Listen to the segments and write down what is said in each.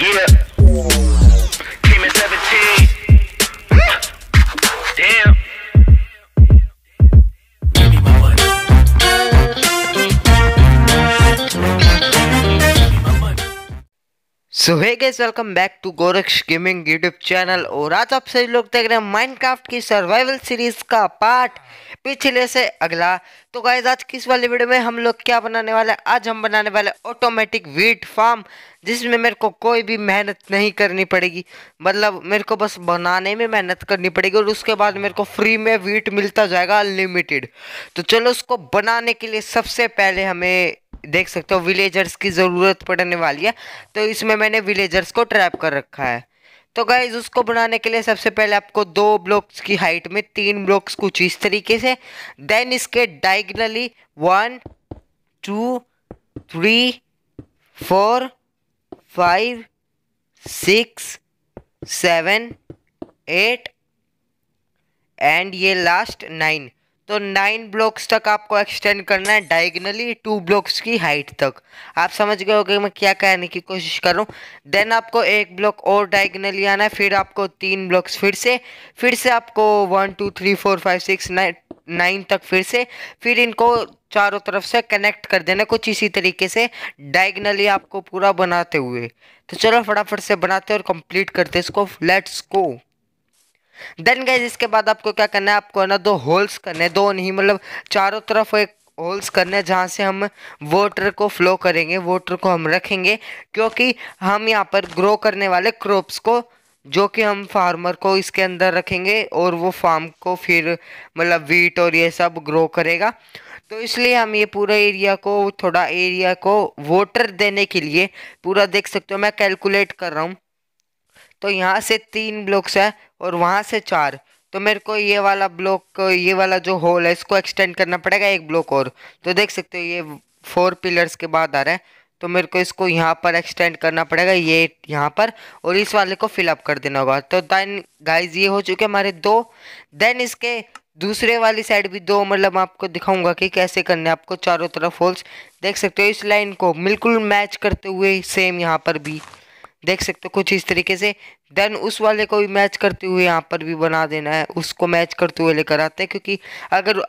Yeah. So hey guys welcome back to Goraksh gaming YouTube channel और आज आप सभी लोग देख रहे हैं माइनक्राफ्ट की सर्वाइवल सीरीज का पार्ट पिछले से अगला तो गाइस आज किस वाले वीडियो में हम लोग क्या बनाने वाले आज हम बनाने वाले ऑटोमेटिक वीट फार्म जिसमें मेरे को कोई भी मेहनत नहीं करनी पड़ेगी मतलब मेरे को बस बनाने में मेहनत करनी पड़ेगी और उसके बाद मेरे को फ्री में वीट मिलता जाएगा अनलिमिटेड तो चलो उसको बनाने के लिए सबसे पहले हमें देख सकते हो विलेजर्स की ज़रूरत पड़ने वाली है तो इसमें मैंने विलेजर्स को ट्रैप कर रखा है तो गाइज उसको बनाने के लिए सबसे पहले आपको दो ब्लॉक्स की हाइट में तीन ब्लॉक्स कुछ इस तरीके से देन इसके diagonally one two three four five six seven eight and ये लास्ट नाइन तो नाइन ब्लॉक्स तक आपको एक्सटेंड करना है डायगनली टू ब्लॉक्स की हाइट तक आप समझ गए होगे मैं क्या कहने की कोशिश कर रहा हूँ देन आपको एक ब्लॉक और डायगनली आना है फिर आपको तीन ब्लॉक्स फिर से फिर से आपको one two three four five six nine nine तक फिर से फिर इनको चारों तरफ से कनेक्ट कर देना कुछ इसी तरीके से डायगनली आपको पूरा बनाते हुए तो चलो फटाफट से बनाते और कंप्लीट करते इसको लेट्स को देन गाइज इसके बाद आपको क्या करना है आपको ना दो होल्स करने दो नहीं मतलब चारों तरफ एक होल्स करने जहाँ से हम वोटर को फ्लो करेंगे वोटर को हम रखेंगे क्योंकि हम यहाँ पर ग्रो करने वाले क्रॉप्स को जो कि हम फार्मर को इसके अंदर रखेंगे और वो फार्म को फिर मतलब वीट और ये सब ग्रो करेगा तो इसलिए हम ये पूरा एरिया को थोड़ा एरिया को वोटर देने के लिए पूरा देख सकते हो मैं कैलकुलेट कर रहा हूँ तो यहाँ से तीन ब्लॉक्स है और वहाँ से चार तो मेरे को ये वाला ब्लॉक ये वाला जो होल है इसको एक्सटेंड करना पड़ेगा एक ब्लॉक और तो देख सकते हो ये फोर पिलर्स के बाद आ रहा है तो मेरे को इसको यहाँ पर एक्सटेंड करना पड़ेगा ये यहाँ पर और इस वाले को फिलअप कर देना होगा तो देन गाइज ये हो चुके हमारे दो देन इसके दूसरे वाली साइड भी दो मतलब आपको दिखाऊंगा कि कैसे करने आपको चारों तरफ होल्स देख सकते हो इस लाइन को बिल्कुल मैच करते हुए सेम यहाँ पर भी देख सकते हो कुछ इस तरीके से देन उस वाले को भी मैच करते हुए यहाँ पर भी बना देना है उसको मैच करते हुए लेकर आते हैं क्योंकि अगर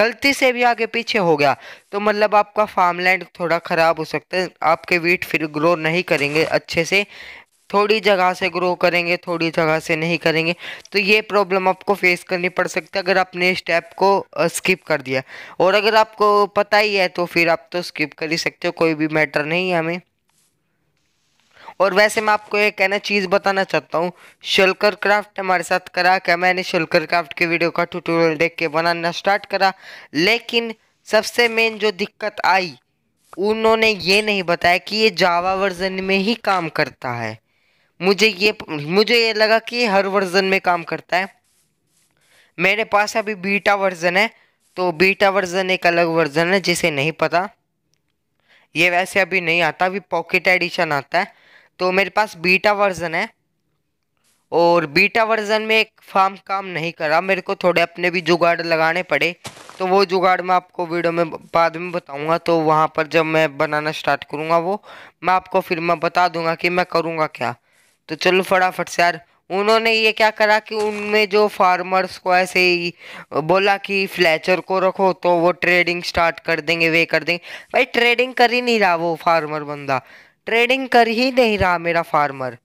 गलती से भी आगे पीछे हो गया तो मतलब आपका फार्मलैंड थोड़ा ख़राब हो सकता है आपके वीट फिर ग्रो नहीं करेंगे अच्छे से थोड़ी जगह से ग्रो करेंगे थोड़ी जगह से नहीं करेंगे तो ये प्रॉब्लम आपको फेस करनी पड़ सकती है अगर आपने स्टेप को स्किप कर दिया और अगर आपको पता ही है तो फिर आप तो स्किप कर ही सकते हो कोई भी मैटर नहीं है हमें और वैसे मैं आपको एक कहना चीज़ बताना चाहता हूँ शुल्कर क्राफ्ट हमारे साथ करा क्या मैंने शुल्कर क्राफ्ट के वीडियो का ट्यूटोरियल देख के बनाना स्टार्ट करा लेकिन सबसे मेन जो दिक्कत आई उन्होंने ये नहीं बताया कि ये जावा वर्जन में ही काम करता है मुझे ये मुझे ये लगा कि हर वर्जन में काम करता है मेरे पास अभी बीटा वर्जन है तो बीटा वर्जन एक अलग वर्जन है जिसे नहीं पता ये वैसे अभी नहीं आता अभी पॉकेट एडिशन आता है तो मेरे पास बीटा वर्ज़न है और बीटा वर्ज़न में एक फार्म काम नहीं करा मेरे को थोड़े अपने भी जुगाड़ लगाने पड़े तो वो जुगाड़ मैं आपको वीडियो में बाद में बताऊंगा तो वहाँ पर जब मैं बनाना स्टार्ट करूँगा वो मैं आपको फिर मैं बता दूंगा कि मैं करूँगा क्या तो चलो फटाफट से यार उन्होंने ये क्या करा कि उनमें जो फार्मर्स को ऐसे ही बोला कि फ्लैचर को रखो तो वो ट्रेडिंग स्टार्ट कर देंगे वे कर देंगे भाई ट्रेडिंग कर ही नहीं रहा वो फार्मर बंदा ट्रेडिंग कर ही नहीं रहा मेरा फार्मर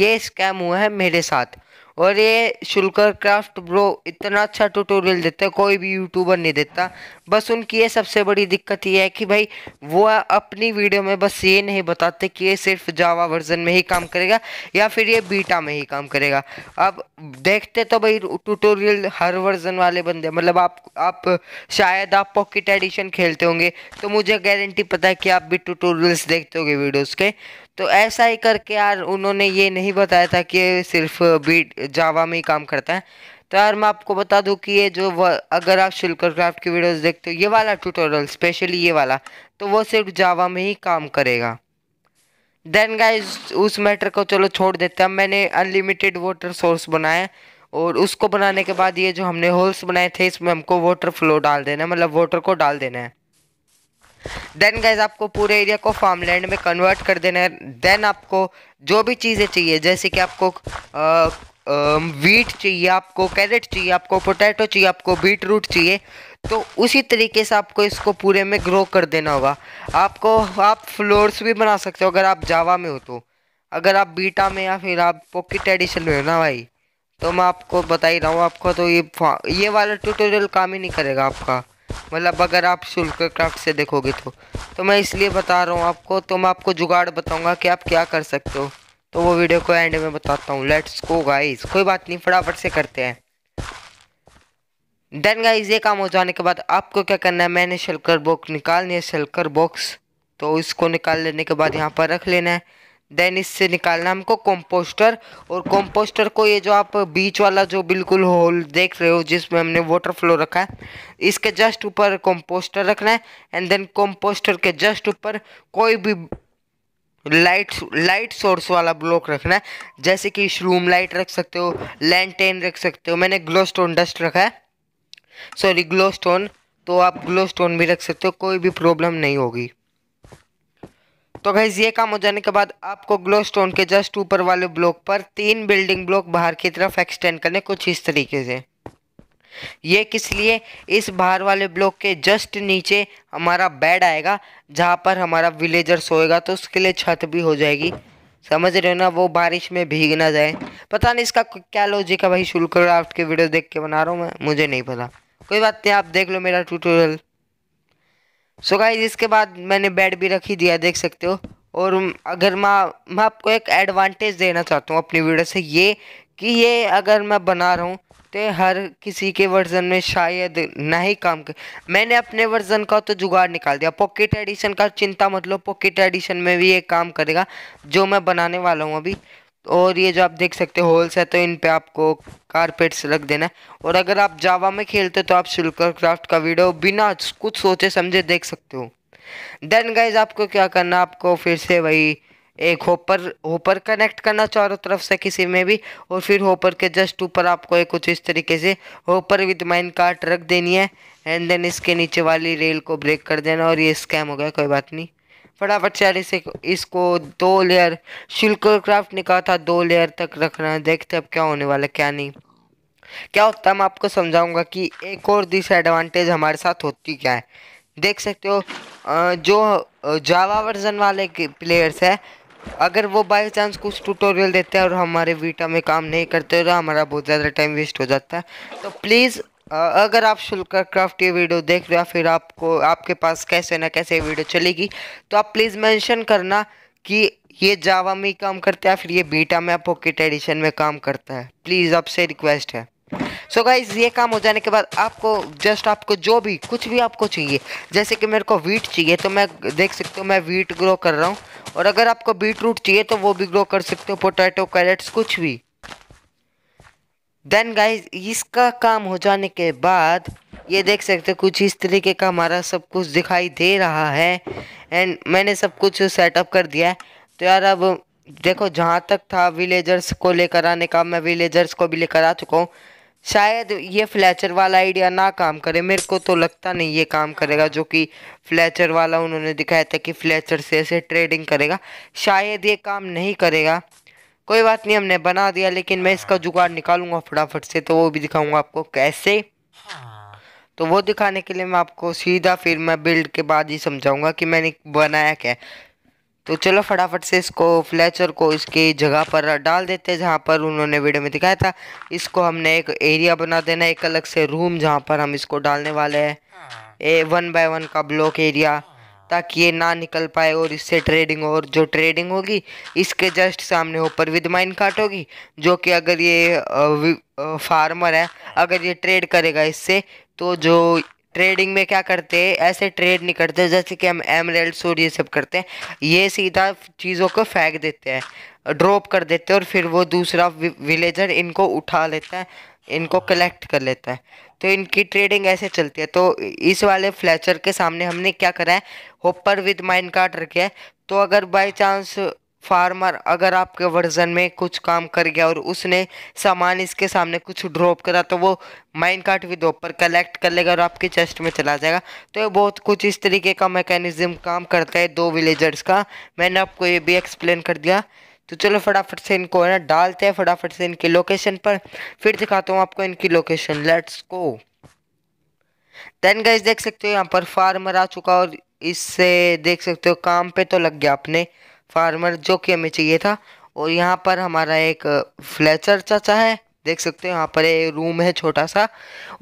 ये स्कैम हुआ है मेरे साथ और ये शुल्कर क्राफ्ट ब्रो इतना अच्छा ट्यूटोरियल देता है कोई भी यूट्यूबर नहीं देता बस उनकी ये सबसे बड़ी दिक्कत ये है कि भाई वो अपनी वीडियो में बस ये नहीं बताते कि ये सिर्फ जावा वर्जन में ही काम करेगा या फिर ये बीटा में ही काम करेगा अब देखते तो भाई ट्यूटोरियल हर वर्जन वाले बंदे मतलब आप आप शायद आप पॉकेट एडिशन खेलते होंगे तो मुझे गारंटी पता है कि आप भी ट्यूटोरियल्स देखते होंगे वीडियोज़ के तो ऐसा ही करके यार उन्होंने ये नहीं बताया था कि सिर्फ बीट जावा में ही काम करता है तो यार मैं आपको बता दूं कि ये जो अगर आप शिल्कर क्राफ्ट की वीडियोस देखते हो ये वाला ट्यूटोरियल स्पेशली ये वाला तो वो सिर्फ जावा में ही काम करेगा देन गाइज उस मैटर को चलो छोड़ देते हैं मैंने अनलिमिटेड वाटर सोर्स बनाया और उसको बनाने के बाद ये जो हमने होल्स बनाए थे इसमें हमको वाटर फ्लो डाल देना है मतलब वाटर को डाल देना है देन गैज आपको पूरे एरिया को फार्म लैंड में कन्वर्ट कर देना है देन आपको जो भी चीज़ें चाहिए जैसे कि आपको वीट चाहिए आपको कैरेट चाहिए आपको पोटैटो चाहिए आपको बीट रूट चाहिए तो उसी तरीके से आपको इसको पूरे में ग्रो कर देना होगा आपको आप फ्लोर्स भी बना सकते हो अगर आप जावा में हो तो अगर आप बीटा में या फिर आप पॉकेट एडिशन में हो ना भाई तो मैं आपको बता ही रहा हूँ आपको तो ये ये वाला ट्यूटोरियल काम ही नहीं करेगा आपका मतलब अगर आप शुल्क क्राफ्ट से देखोगे तो तो मैं इसलिए बता रहा हूँ आपको तो मैं आपको जुगाड़ बताऊँगा कि आप क्या कर सकते हो तो वो वीडियो को एंड में बताता हूँ लेट्स को गाइज कोई बात नहीं फटाफट से करते हैं देन गाइज ये काम हो जाने के बाद आपको क्या करना है मैंने शल्कर बॉक्स निकालनी है शल्कर बॉक्स तो इसको निकाल लेने के बाद यहाँ पर रख लेना है देन इससे निकालना हमको कंपोस्टर और कंपोस्टर को ये जो आप बीच वाला जो बिल्कुल होल देख रहे हो जिसमें हमने वाटर फ्लो रखा है इसके जस्ट ऊपर कंपोस्टर रखना है एंड देन कंपोस्टर के जस्ट ऊपर कोई भी लाइट लाइट सोर्स वाला ब्लॉक रखना है जैसे कि श्रूम लाइट रख सकते हो लैंटेन रख सकते हो मैंने ग्लोस्टोन डस्ट रखा है सॉरी ग्लोस्टोन तो आप स्टोन भी रख सकते हो कोई भी प्रॉब्लम नहीं होगी तो गैज़ ये काम हो जाने के बाद आपको ग्लो स्टोन के जस्ट ऊपर वाले ब्लॉक पर तीन बिल्डिंग ब्लॉक बाहर की तरफ एक्सटेंड करने कुछ इस तरीके से ये किस लिए इस बाहर वाले ब्लॉक के जस्ट नीचे हमारा बेड आएगा जहाँ पर हमारा विलेजर सोएगा तो उसके लिए छत भी हो जाएगी समझ रहे हो ना वो बारिश में भीग ना जाए पता नहीं इसका क्या लॉजिक है भाई शुल्क क्राफ्ट के वीडियो देख के बना रहा हूँ मैं मुझे नहीं पता कोई बात नहीं आप देख लो मेरा ट्यूटोरियल सो गाइज इसके बाद मैंने बेड भी रख ही दिया देख सकते हो और अगर मैं मैं आपको एक एडवांटेज देना चाहता हूँ अपनी वीडियो से ये कि ये अगर मैं बना रहा हूँ तो हर किसी के वर्ज़न में शायद ना ही काम कर मैंने अपने वर्ज़न का तो जुगाड़ निकाल दिया पॉकेट एडिशन का चिंता मतलब पॉकेट एडिशन में भी ये काम करेगा जो मैं बनाने वाला हूँ अभी और ये जो आप देख सकते हो होल्स है तो इन पे आपको कारपेट्स रख देना है और अगर आप जावा में खेलते हो तो आप शुल्कर क्राफ्ट का वीडियो बिना कुछ सोचे समझे देख सकते हो देन गाइज आपको क्या करना आपको फिर से वही एक होपर होपर कनेक्ट करना चारों तरफ से किसी में भी और फिर होपर के जस्ट ऊपर आपको एक कुछ इस तरीके से होपर विद माइन कार्ट रख देनी है एंड देन इसके नीचे वाली रेल को ब्रेक कर देना और ये स्कैम हो गया कोई बात नहीं फटाफट से इसे इसको दो लेयर शुल्क क्राफ्ट ने कहा था दो लेयर तक रखना है देखते अब क्या होने वाला क्या नहीं क्या होता है मैं आपको समझाऊंगा कि एक और डिसएडवांटेज हमारे साथ होती क्या है देख सकते हो जो जावा वर्जन वाले प्लेयर्स है अगर वो बाई चांस कुछ ट्यूटोरियल देते हैं और हमारे वीटा में काम नहीं करते तो हमारा बहुत ज़्यादा टाइम वेस्ट हो जाता है तो प्लीज़ अगर आप शुल्का क्राफ्ट ये वीडियो देख रहे हो फिर आपको आपके पास कैसे ना कैसे वीडियो चलेगी तो आप प्लीज़ मेंशन करना कि ये जावा में ही काम करता है फिर ये बीटा में पॉकेट एडिशन में काम करता है प्लीज़ आपसे रिक्वेस्ट है सो so गाइज ये काम हो जाने के बाद आपको जस्ट आपको जो भी कुछ भी आपको चाहिए जैसे कि मेरे को वीट चाहिए तो मैं देख सकती हूँ मैं वीट ग्रो कर रहा हूँ और अगर आपको बीट रूट चाहिए तो वो भी ग्रो कर सकते हो पोटैटो कैरेट्स कुछ भी देन गाइज इसका काम हो जाने के बाद ये देख सकते हो कुछ इस तरीके का हमारा सब कुछ दिखाई दे रहा है एंड मैंने सब कुछ सेटअप कर दिया है तो यार अब देखो जहाँ तक था विलेजर्स को लेकर आने का मैं विलेजर्स को भी लेकर आ चुका हूँ शायद ये फ्लैचर वाला आइडिया ना काम करे मेरे को तो लगता नहीं ये काम करेगा जो कि फ्लैचर वाला उन्होंने दिखाया था कि फ्लैचर से ऐसे ट्रेडिंग करेगा शायद ये काम नहीं करेगा कोई बात नहीं हमने बना दिया लेकिन मैं इसका जुगाड़ निकालूंगा फटाफट से तो वो भी दिखाऊंगा आपको कैसे तो वो दिखाने के लिए मैं आपको सीधा फिर मैं बिल्ड के बाद ही समझाऊंगा कि मैंने बनाया क्या तो चलो फटाफट से इसको फ्लैचर को इसकी जगह पर डाल देते हैं जहाँ पर उन्होंने वीडियो में दिखाया था इसको हमने एक एरिया बना देना एक अलग से रूम जहाँ पर हम इसको डालने वाले हैं ए वन बाय वन का ब्लॉक एरिया ताकि ये ना निकल पाए और इससे ट्रेडिंग और जो ट्रेडिंग होगी इसके जस्ट सामने ऊपर विद माइन काट होगी जो कि अगर ये फार्मर है अगर ये ट्रेड करेगा इससे तो जो ट्रेडिंग में क्या करते हैं ऐसे ट्रेड नहीं करते जैसे कि हम एमरेल्ड और ये सब करते हैं ये सीधा चीज़ों को फेंक देते हैं ड्रॉप कर देते हैं और फिर वो दूसरा विलेजर इनको उठा लेता है इनको कलेक्ट कर लेता है तो इनकी ट्रेडिंग ऐसे चलती है तो इस वाले फ्लैचर के सामने हमने क्या करा है होपर विद माइन कार्ड रखे है तो अगर बाई चांस फार्मर अगर आपके वर्जन में कुछ काम कर गया और उसने सामान इसके सामने कुछ ड्रॉप करा तो वो माइन कार्ट विद ऊपर कलेक्ट कर लेगा और आपके चेस्ट में चला जाएगा तो ये बहुत कुछ इस तरीके का मैकेनिज्म काम करता है दो विलेजर्स का मैंने आपको ये भी एक्सप्लेन कर दिया तो चलो फटाफट से इनको है ना डालते हैं फटाफट से इनकी लोकेशन पर फिर दिखाता हूँ आपको इनकी location let's go then guys देख सकते हो यहाँ पर फार्मर आ चुका और इससे देख सकते हो काम पे तो लग गया अपने फार्मर जो कि हमें चाहिए था और यहाँ पर हमारा एक फ्लेचर चाचा है देख सकते हो यहाँ पर एक रूम है छोटा सा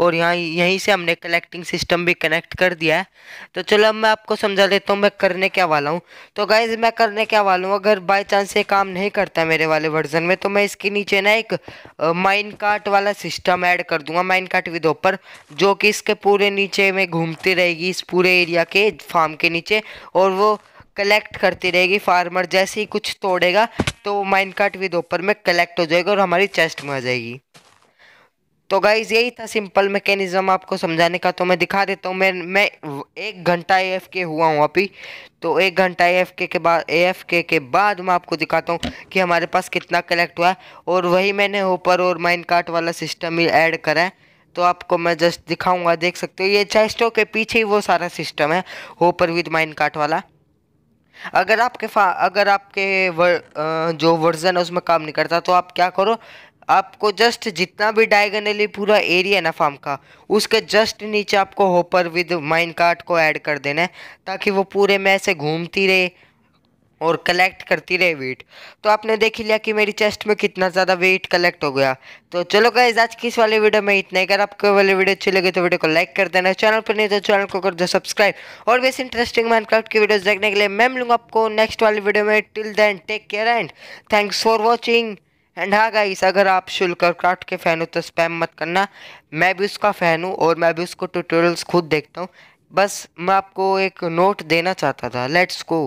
और यहाँ यहीं से हमने कलेक्टिंग सिस्टम भी कनेक्ट कर दिया है तो चलो अब मैं आपको समझा देता हूँ मैं करने क्या वाला हूँ तो गाइज मैं करने क्या वाला हूँ अगर बाई चांस ये काम नहीं करता मेरे वाले वर्जन में तो मैं इसके नीचे ना एक माइन कार्ट वाला सिस्टम ऐड कर दूंगा माइन कार्ट विद ओपर जो कि इसके पूरे नीचे में घूमती रहेगी इस पूरे एरिया के फार्म के नीचे और वो कलेक्ट करती रहेगी फार्मर जैसे ही कुछ तोड़ेगा तो माइन कार्ट विद ओपर में कलेक्ट हो जाएगा और हमारी चेस्ट में आ जाएगी तो गाइज यही था सिंपल मैकेनिज़्म आपको समझाने का तो मैं दिखा देता हूँ मैं मैं एक घंटा ए एफ के हुआ हूँ अभी तो एक घंटा ए एफ के के बाद ए एफ के के बाद मैं आपको दिखाता हूँ कि हमारे पास कितना कलेक्ट हुआ है और वही मैंने ऊपर और माइन कार्ट वाला सिस्टम ही ऐड करा है तो आपको मैं जस्ट दिखाऊंगा देख सकते हो ये चेस्टों के पीछे ही वो सारा सिस्टम है ऊपर विद माइन कार्ट वाला अगर आपके फा अगर आपके वर, जो वर्जन है उसमें काम नहीं करता तो आप क्या करो आपको जस्ट जितना भी डायगनली पूरा एरिया ना फार्म का उसके जस्ट नीचे आपको होपर विद माइन कार्ट को ऐड कर देना है ताकि वो पूरे में ऐसे घूमती रहे और कलेक्ट करती रहे वेट तो आपने देख ही लिया कि मेरी चेस्ट में कितना ज़्यादा वेट कलेक्ट हो गया तो चलो गाइज आज की इस वाले वीडियो में इतना ही अगर आपको वाले वीडियो अच्छी लगे तो वीडियो को लाइक कर देना चैनल पर नहीं तो चैनल को कर दो सब्सक्राइब और वैसे इंटरेस्टिंग माइनक्राफ्ट की वीडियोज देखने के लिए मैं लूँगा आपको नेक्स्ट वाले वीडियो में till then take care and thanks for watching and हाँ गाइस अगर आप शुल्क क्राफ्ट के फ़ैन हो तो स्पैम मत करना मैं भी उसका फ़ैन हूँ और मैं भी उसको ट्यूटोरियल्स खुद देखता हूँ बस मैं आपको एक नोट देना चाहता था लेट्स गो